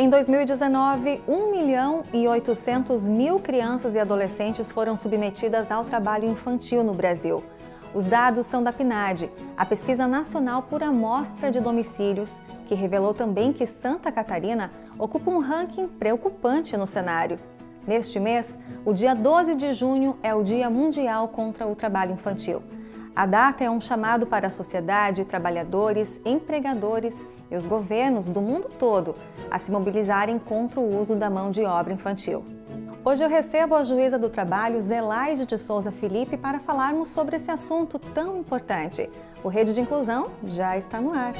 Em 2019, 1 milhão e 800 mil crianças e adolescentes foram submetidas ao trabalho infantil no Brasil. Os dados são da PNAD, a Pesquisa Nacional por Amostra de Domicílios, que revelou também que Santa Catarina ocupa um ranking preocupante no cenário. Neste mês, o dia 12 de junho é o Dia Mundial contra o Trabalho Infantil. A data é um chamado para a sociedade, trabalhadores, empregadores e os governos do mundo todo a se mobilizarem contra o uso da mão de obra infantil. Hoje eu recebo a juíza do trabalho Zelaide de Souza Felipe para falarmos sobre esse assunto tão importante. O Rede de Inclusão já está no ar.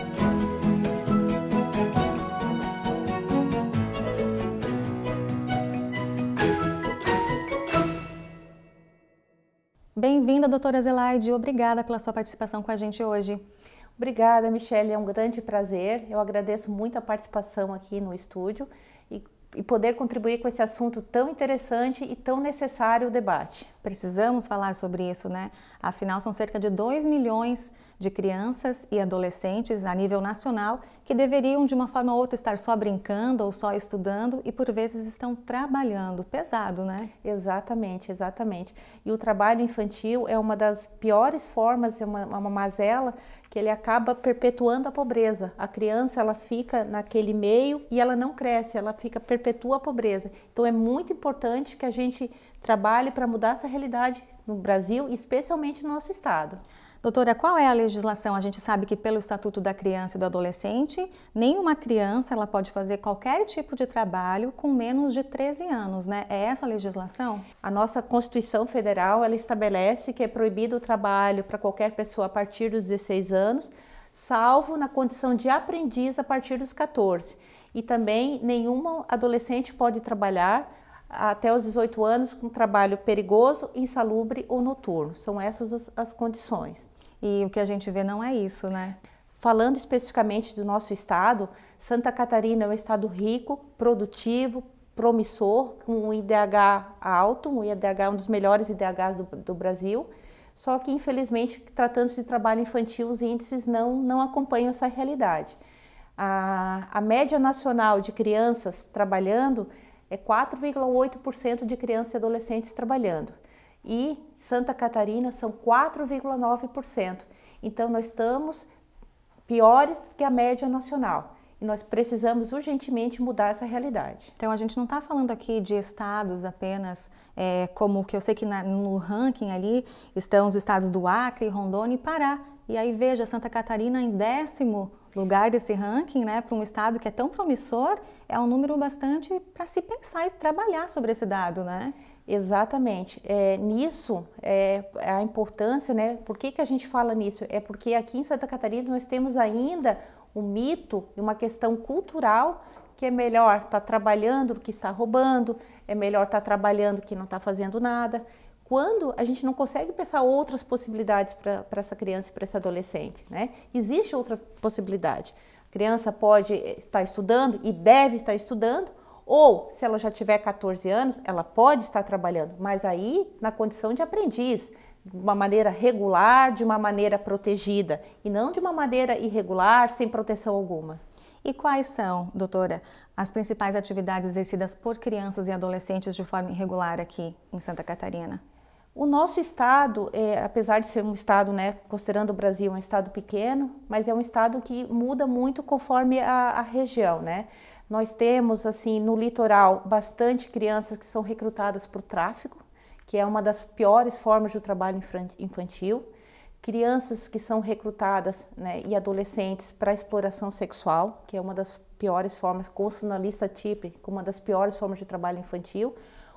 Bem-vinda, doutora Zelaide. Obrigada pela sua participação com a gente hoje. Obrigada, Michelle. É um grande prazer. Eu agradeço muito a participação aqui no estúdio e, e poder contribuir com esse assunto tão interessante e tão necessário o debate. Precisamos falar sobre isso, né? Afinal, são cerca de 2 milhões de de crianças e adolescentes a nível nacional que deveriam, de uma forma ou outra, estar só brincando ou só estudando e, por vezes, estão trabalhando. Pesado, né? Exatamente, exatamente. E o trabalho infantil é uma das piores formas, é uma, é uma mazela que ele acaba perpetuando a pobreza. A criança ela fica naquele meio e ela não cresce, ela fica perpetua a pobreza. Então é muito importante que a gente trabalhe para mudar essa realidade no Brasil, especialmente no nosso estado. Doutora, qual é a legislação? A gente sabe que pelo Estatuto da Criança e do Adolescente, nenhuma criança ela pode fazer qualquer tipo de trabalho com menos de 13 anos, né? É essa a legislação? A nossa Constituição Federal, ela estabelece que é proibido o trabalho para qualquer pessoa a partir dos 16 anos, salvo na condição de aprendiz a partir dos 14. E também nenhuma adolescente pode trabalhar até os 18 anos com trabalho perigoso, insalubre ou noturno. São essas as, as condições. E o que a gente vê não é isso, né? Falando especificamente do nosso estado, Santa Catarina é um estado rico, produtivo, promissor, com um IDH alto, um IDH um dos melhores IDHs do, do Brasil. Só que infelizmente, tratando-se de trabalho infantil, os índices não não acompanham essa realidade. A, a média nacional de crianças trabalhando é 4,8% de crianças e adolescentes trabalhando e Santa Catarina são 4,9%. Então, nós estamos piores que a média nacional e nós precisamos urgentemente mudar essa realidade. Então a gente não está falando aqui de estados apenas, é, como que eu sei que na, no ranking ali estão os estados do Acre, Rondônia e Pará. E aí veja Santa Catarina em décimo lugar desse ranking, né, para um estado que é tão promissor, é um número bastante para se pensar e trabalhar sobre esse dado, né? Exatamente. É, nisso, é, a importância, né? Por que, que a gente fala nisso? É porque aqui em Santa Catarina nós temos ainda um mito e uma questão cultural que é melhor estar tá trabalhando do que está roubando, é melhor estar tá trabalhando que não está fazendo nada. Quando a gente não consegue pensar outras possibilidades para essa criança e para esse adolescente, né? Existe outra possibilidade. A criança pode eh, estar estudando e deve estar estudando, ou se ela já tiver 14 anos, ela pode estar trabalhando, mas aí na condição de aprendiz, de uma maneira regular, de uma maneira protegida e não de uma maneira irregular, sem proteção alguma. E quais são, doutora, as principais atividades exercidas por crianças e adolescentes de forma irregular aqui em Santa Catarina? O nosso estado, é, apesar de ser um estado, né, considerando o Brasil um estado pequeno, mas é um estado que muda muito conforme a, a região, né? Nós temos, assim, no litoral, bastante crianças que são recrutadas para o tráfico, que é uma das piores formas de trabalho infantil, crianças que são recrutadas né, e adolescentes para exploração sexual, que é uma das piores formas, consta na lista TIP, como é uma das piores formas de trabalho infantil.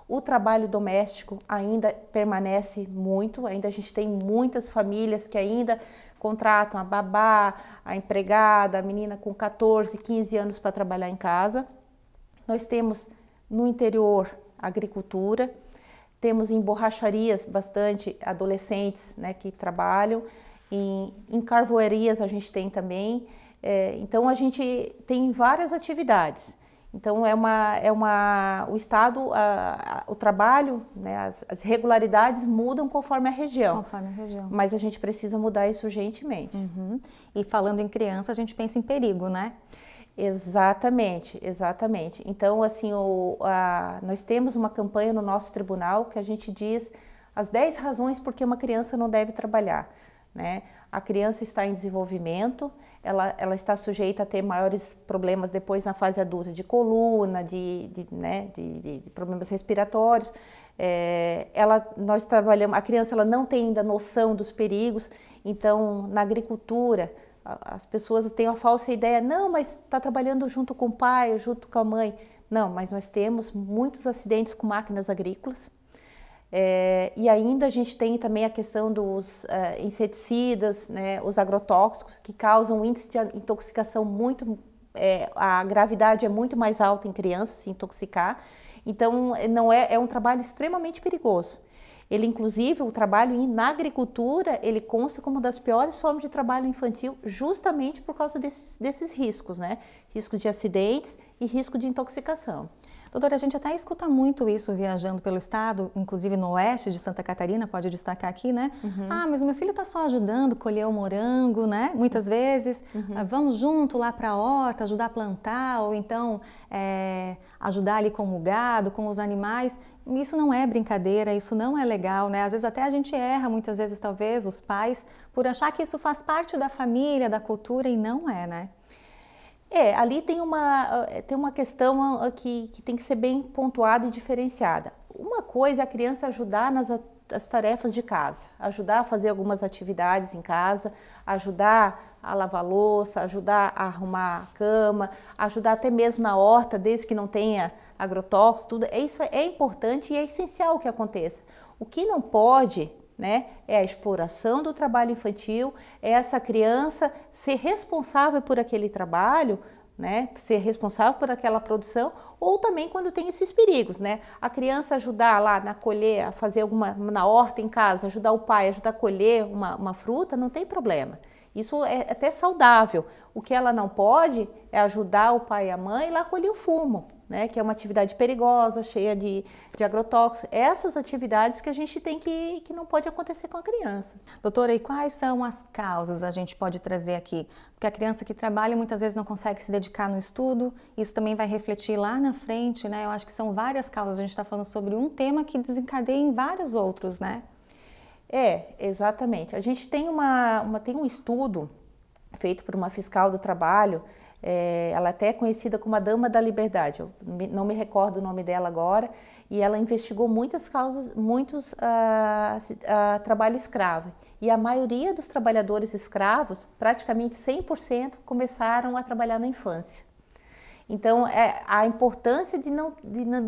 O trabalho doméstico ainda permanece muito, ainda a gente tem muitas famílias que ainda contratam a babá, a empregada, a menina com 14, 15 anos para trabalhar em casa. Nós temos no interior agricultura, temos em borracharias bastante adolescentes né, que trabalham. Em, em carvoerias a gente tem também. É, então a gente tem várias atividades. Então é uma, é uma o estado, a, a, o trabalho, né, as, as, regularidades mudam conforme a região. Conforme a região. Mas a gente precisa mudar isso urgentemente. Uhum. E falando em criança, a gente pensa em perigo, né? Exatamente, exatamente. Então, assim, o, a, nós temos uma campanha no nosso tribunal que a gente diz as 10 razões por que uma criança não deve trabalhar. Né? A criança está em desenvolvimento, ela, ela está sujeita a ter maiores problemas depois na fase adulta de coluna, de, de, né, de, de problemas respiratórios. É, ela, nós trabalhamos, a criança ela não tem ainda noção dos perigos, então na agricultura as pessoas têm a falsa ideia, não, mas está trabalhando junto com o pai, junto com a mãe. Não, mas nós temos muitos acidentes com máquinas agrícolas. É, e ainda a gente tem também a questão dos uh, inseticidas, né, os agrotóxicos, que causam um índice de intoxicação muito. É, a gravidade é muito mais alta em crianças se intoxicar. Então, não é, é um trabalho extremamente perigoso. Ele, inclusive, o trabalho na agricultura, ele consta como uma das piores formas de trabalho infantil, justamente por causa desses, desses riscos, né? Risco de acidentes e risco de intoxicação. Doutora, a gente até escuta muito isso viajando pelo estado, inclusive no oeste de Santa Catarina, pode destacar aqui, né? Uhum. Ah, mas o meu filho está só ajudando, colher o morango, né? Muitas vezes. Uhum. Ah, vamos junto lá para a horta, ajudar a plantar, ou então é, ajudar ali com o gado, com os animais. Isso não é brincadeira, isso não é legal, né? Às vezes até a gente erra, muitas vezes talvez os pais, por achar que isso faz parte da família, da cultura, e não é, né? É, ali tem uma, eh, tem uma questão ah, ah, que, que tem que ser bem pontuada e diferenciada. Uma coisa é a criança ajudar nas as tarefas de casa, ajudar a fazer algumas atividades em casa, ajudar a lavar louça, ajudar a arrumar a cama, ajudar até mesmo na horta, desde que não tenha agrotóxicos, tudo. É, isso é, é importante e é essencial que aconteça. O que não pode né? É a exploração do trabalho infantil, é essa criança ser responsável por aquele trabalho, né? Ser responsável por aquela produção, ou também quando tem esses perigos, né? A criança ajudar lá na colher, a fazer alguma na horta em casa, ajudar o pai, ajudar a colher uma, uma fruta, não tem problema. Isso é até saudável. O que ela não pode é ajudar o pai e a mãe lá colher o fumo né, que é uma atividade perigosa, cheia de, de agrotóxicos. Essas atividades que a gente tem que, que não pode acontecer com a criança. Doutora, e quais são as causas a gente pode trazer aqui? Porque a criança que trabalha muitas vezes não consegue se dedicar no estudo, isso também vai refletir lá na frente, né? Eu acho que são várias causas, a gente está falando sobre um tema que desencadeia em vários outros, né? É, exatamente. A gente tem, uma, uma tem um estudo feito por uma fiscal do trabalho é, ela é até é conhecida como a Dama da Liberdade, eu não me recordo o nome dela agora, e ela investigou muitas causas, muitos ah, ah trabalho escravo. E a maioria dos trabalhadores escravos, praticamente 100%, começaram a trabalhar na infância. Então, é a importância de não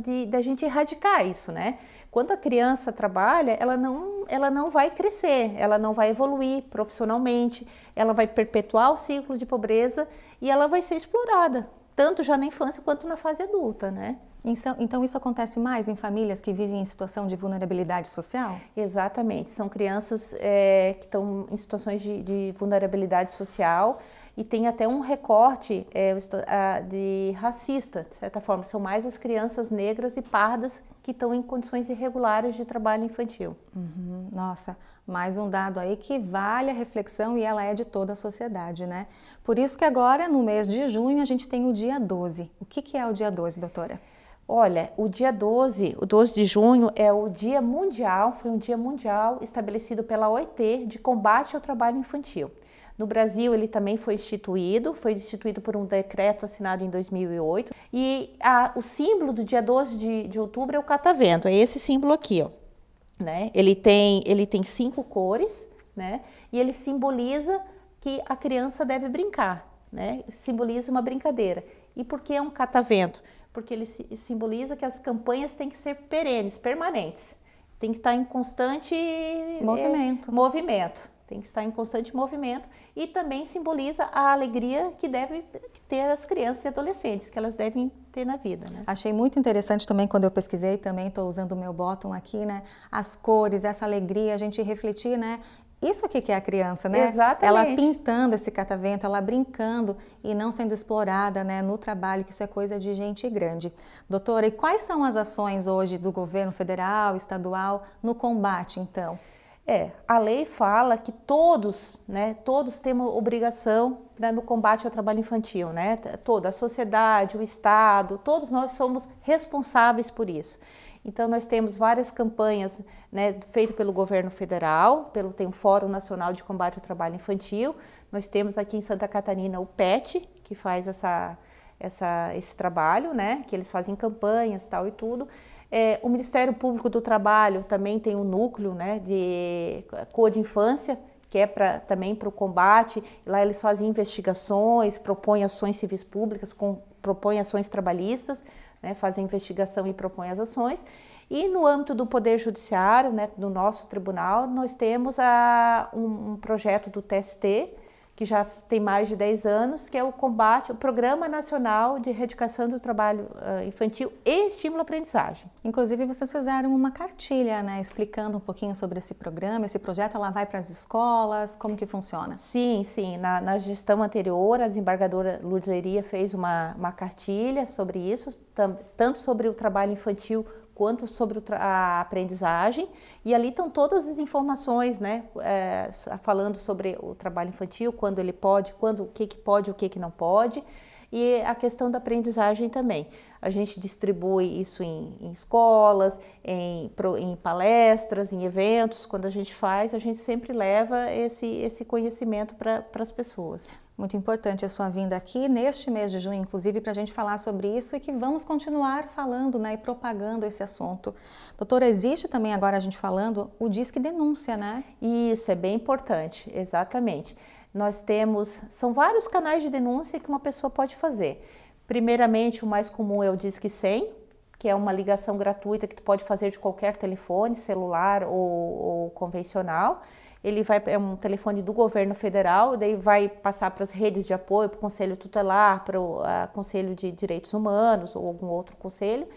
de, da gente erradicar isso, né? Quando a criança trabalha, ela não, ela não vai crescer, ela não vai evoluir profissionalmente, ela vai perpetuar o ciclo de pobreza e ela vai ser explorada, tanto já na infância quanto na fase adulta, né? Então, isso acontece mais em famílias que vivem em situação de vulnerabilidade social? Exatamente, são crianças é, que estão em situações de, de vulnerabilidade social e tem até um recorte é, de racista, de certa forma. São mais as crianças negras e pardas que estão em condições irregulares de trabalho infantil. Uhum. Nossa, mais um dado aí que vale a reflexão e ela é de toda a sociedade, né? Por isso que agora, no mês de junho, a gente tem o dia 12. O que, que é o dia 12, doutora? Olha, o dia 12, o 12 de junho é o dia mundial, foi um dia mundial estabelecido pela OIT de combate ao trabalho infantil. No Brasil, ele também foi instituído, foi instituído por um decreto assinado em 2008. E a, o símbolo do dia 12 de, de outubro é o catavento, é esse símbolo aqui, ó. Né? Ele, tem, ele tem cinco cores, né? E ele simboliza que a criança deve brincar, né? Simboliza uma brincadeira. E por que é um catavento? Porque ele simboliza que as campanhas têm que ser perenes, permanentes. Tem que estar em constante eh, movimento. movimento tem que estar em constante movimento e também simboliza a alegria que deve ter as crianças e adolescentes, que elas devem ter na vida. Né? Achei muito interessante também quando eu pesquisei, também estou usando o meu bottom aqui, né? As cores, essa alegria, a gente refletir, né? Isso aqui que é a criança, né? Exatamente. Ela pintando esse catavento, ela brincando e não sendo explorada né, no trabalho, que isso é coisa de gente grande. Doutora, e quais são as ações hoje do governo federal, estadual, no combate, então? É, a lei fala que todos, né, todos temos obrigação né, no combate ao trabalho infantil, né? Toda a sociedade, o Estado, todos nós somos responsáveis por isso. Então nós temos várias campanhas, né, feitas pelo governo federal, pelo tem o Fórum Nacional de Combate ao Trabalho Infantil. Nós temos aqui em Santa Catarina o PET, que faz essa essa, esse trabalho, né? Que eles fazem campanhas, tal e tudo. É, o Ministério Público do Trabalho também tem um núcleo né, de Cor de Infância, que é pra, também para o combate. Lá eles fazem investigações, propõem ações civis públicas, com, propõem ações trabalhistas, né, fazem investigação e propõem as ações. E no âmbito do Poder Judiciário, né, do nosso tribunal, nós temos a, um, um projeto do TST, que já tem mais de 10 anos, que é o combate, o Programa Nacional de Erradicação do Trabalho eh, Infantil e Estímulo à Aprendizagem. Inclusive, vocês fizeram uma cartilha, né, explicando um pouquinho sobre esse programa, esse projeto, ela vai para as escolas, como que funciona? Sim, sim, na, na gestão anterior, a desembargadora Luzeria fez uma, uma cartilha sobre isso, tanto sobre o trabalho infantil quanto sobre a aprendizagem. E ali estão todas as informações, né? É, falando sobre o trabalho infantil, quando ele pode, quando o que, que pode, o que, que não pode. E a questão da aprendizagem também. A gente distribui isso em, em escolas, em, em, palestras, em eventos. Quando a gente faz, a gente sempre leva esse, esse conhecimento para as pessoas. Muito importante a sua vinda aqui neste mês de junho, inclusive, para a gente falar sobre isso e que vamos continuar falando né, e propagando esse assunto. Doutora, existe também agora a gente falando o Disque Denúncia, né? Isso, é bem importante, exatamente. Nós temos, são vários canais de denúncia que uma pessoa pode fazer. Primeiramente, o mais comum é o Disque 100, que é uma ligação gratuita que tu pode fazer de qualquer telefone, celular ou, ou convencional. Ele vai é um telefone do governo federal, daí vai passar para as redes de apoio, para o conselho tutelar, para o ah, conselho de direitos humanos ou algum outro conselho.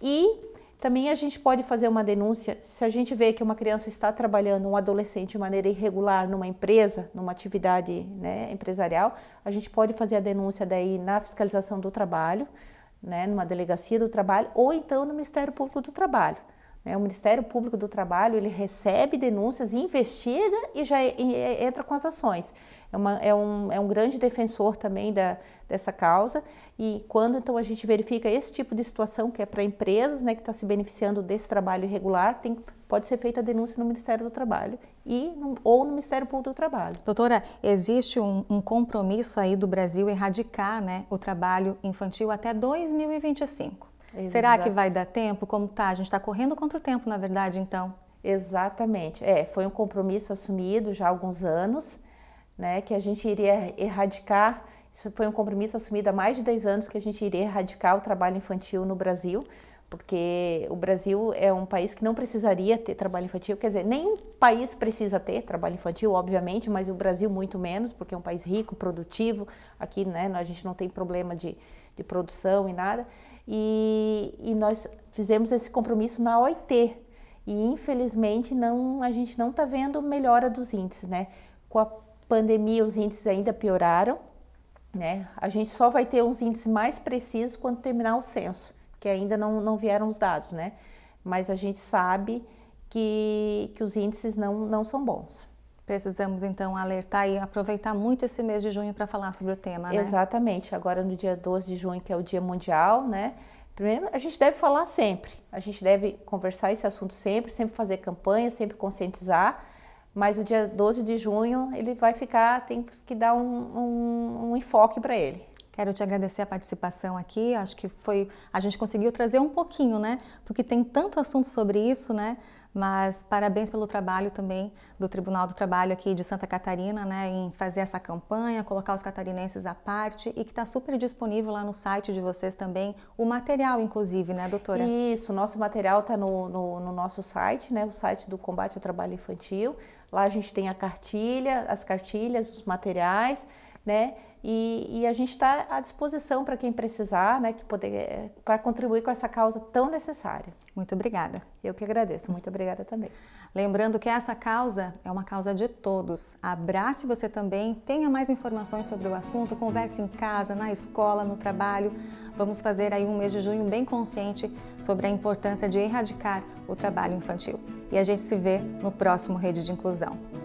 E também a gente pode fazer uma denúncia se a gente vê que uma criança está trabalhando, um adolescente de maneira irregular numa empresa, numa atividade né, empresarial, a gente pode fazer a denúncia daí na fiscalização do trabalho né, numa delegacia do trabalho ou então no Ministério Público do Trabalho. Né? O Ministério Público do Trabalho ele recebe denúncias, investiga e já entra com as ações. É, uma, é, um, é um grande defensor também da, dessa causa e quando então a gente verifica esse tipo de situação que é para empresas né, que está se beneficiando desse trabalho irregular, tem, pode ser feita a denúncia no Ministério do Trabalho e ou no Ministério Público do Trabalho. Doutora, existe um, um compromisso aí do Brasil erradicar né, o trabalho infantil até 2025. Exato. Será que vai dar tempo? Como tá? A gente está correndo contra o tempo, na verdade, então. Exatamente. É, foi um compromisso assumido já há alguns anos, né, que a gente iria erradicar. Isso foi um compromisso assumido há mais de 10 anos que a gente iria erradicar o trabalho infantil no Brasil porque o Brasil é um país que não precisaria ter trabalho infantil, quer dizer, nenhum país precisa ter trabalho infantil, obviamente, mas o Brasil muito menos, porque é um país rico, produtivo, aqui né, a gente não tem problema de, de produção e nada, e, e nós fizemos esse compromisso na OIT, e infelizmente não, a gente não está vendo melhora dos índices, né? Com a pandemia os índices ainda pioraram, né? A gente só vai ter uns índices mais precisos quando terminar o censo que ainda não, não vieram os dados, né? Mas a gente sabe que, que os índices não, não são bons. Precisamos então alertar e aproveitar muito esse mês de junho para falar sobre o tema, né? Exatamente. Agora no dia 12 de junho, que é o Dia Mundial, né? Primeiro, a gente deve falar sempre. A gente deve conversar esse assunto sempre, sempre fazer campanha, sempre conscientizar. Mas o dia 12 de junho ele vai ficar, tem que dar um, um, um enfoque para ele. Quero te agradecer a participação aqui. Acho que foi a gente conseguiu trazer um pouquinho, né? Porque tem tanto assunto sobre isso, né? Mas parabéns pelo trabalho também do Tribunal do Trabalho aqui de Santa Catarina, né, em fazer essa campanha, colocar os catarinenses à parte e que está super disponível lá no site de vocês também, o material, inclusive, né, doutora? Isso, nosso material está no, no, no, nosso site, né, o site do Combate ao Trabalho Infantil. Lá a gente tem a cartilha, as cartilhas, os materiais né? E, e a gente está à disposição para quem precisar, né? Que poder eh, para contribuir com essa causa tão necessária. Muito obrigada. Eu que agradeço. Muito obrigada também. Lembrando que essa causa é uma causa de todos. Abrace você também. Tenha mais informações sobre o assunto. Converse em casa, na escola, no trabalho. Vamos fazer aí um mês de junho bem consciente sobre a importância de erradicar o trabalho infantil. E a gente se vê no próximo Rede de Inclusão.